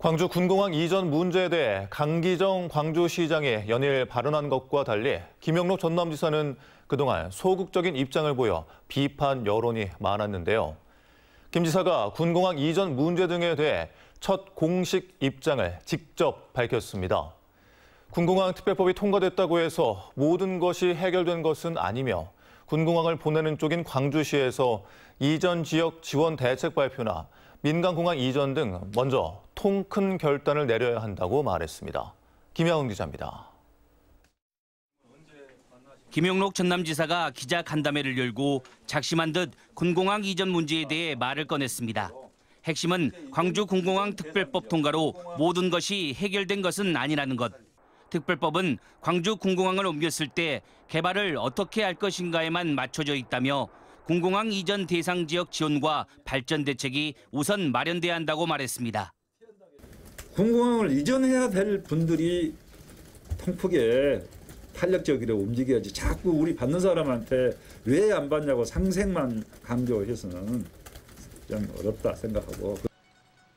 광주 군공항 이전 문제에 대해 강기정 광주시장이 연일 발언한 것과 달리 김영록 전남지사는 그동안 소극적인 입장을 보여 비판 여론이 많았는데요. 김 지사가 군공항 이전 문제 등에 대해 첫 공식 입장을 직접 밝혔습니다. 군공항 특별법이 통과됐다고 해서 모든 것이 해결된 것은 아니며 군공항을 보내는 쪽인 광주시에서 이전 지역 지원 대책 발표나 민간공항 이전 등 먼저 통큰 결단을 내려야 한다고 말했습니다. 김영은 기자입니다. 김영록 전남지사가 기자 간담회를 열고 작심한 듯 군공항 이전 문제에 대해 말을 꺼냈습니다. 핵심은 광주 군공항 특별법 통과로 모든 것이 해결된 것은 아니라는 것. 특별법은 광주 군공항을 옮겼을 때 개발을 어떻게 할 것인가에만 맞춰져 있다며 군공항 이전 대상 지역 지원과 발전 대책이 우선 마련돼야 한다고 말했습니다. 공공을 이전해야 될 분들이 통폭에 탄력적으로 움직여야지 자꾸 우리 받는 사람한테 왜 안 받냐고 상생만 강조해서는 좀 어렵다 생각하고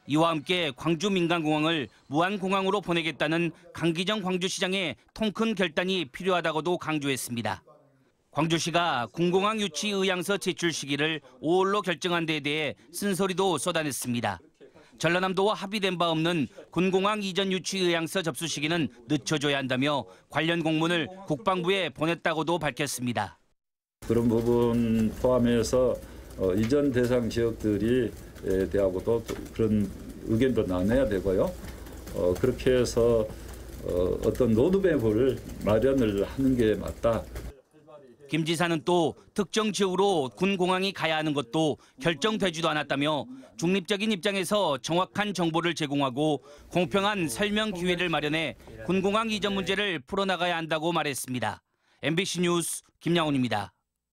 이와 함께 광주민간공항을 무한공항으로 보내겠다는 강기정 광주시장의 통큰 결단이 필요하다고도 강조했습니다. 광주시가 군공항 유치 의향서 제출 시기를 5월로 결정한 데 대해 쓴소리도 쏟아냈습니다. 전라남도와 합의된 바 없는 군공항 이전 유치 의향서 접수 시기는 늦춰줘야 한다며 관련 공문을 국방부에 보냈다고도 밝혔습니다. 그런 부분 포함해서 어, 이전 대상 지역들이 대하고도 그런 의견도 나눠야 되고요. 어, 그렇게 해서 어, 어떤 로드맵을 마련을 하는 게 맞다. 김 지사는 또 특정 지역으로 군 공항이 가야 하는 것도 결정되지도 않았다며 중립적인 입장에서 정확한 정보를 제공하고 공평한 설명 기회를 마련해 군 공항 이전 문제를 풀어나가야 한다고 말했습니다. MBC 뉴스 김양훈입니다.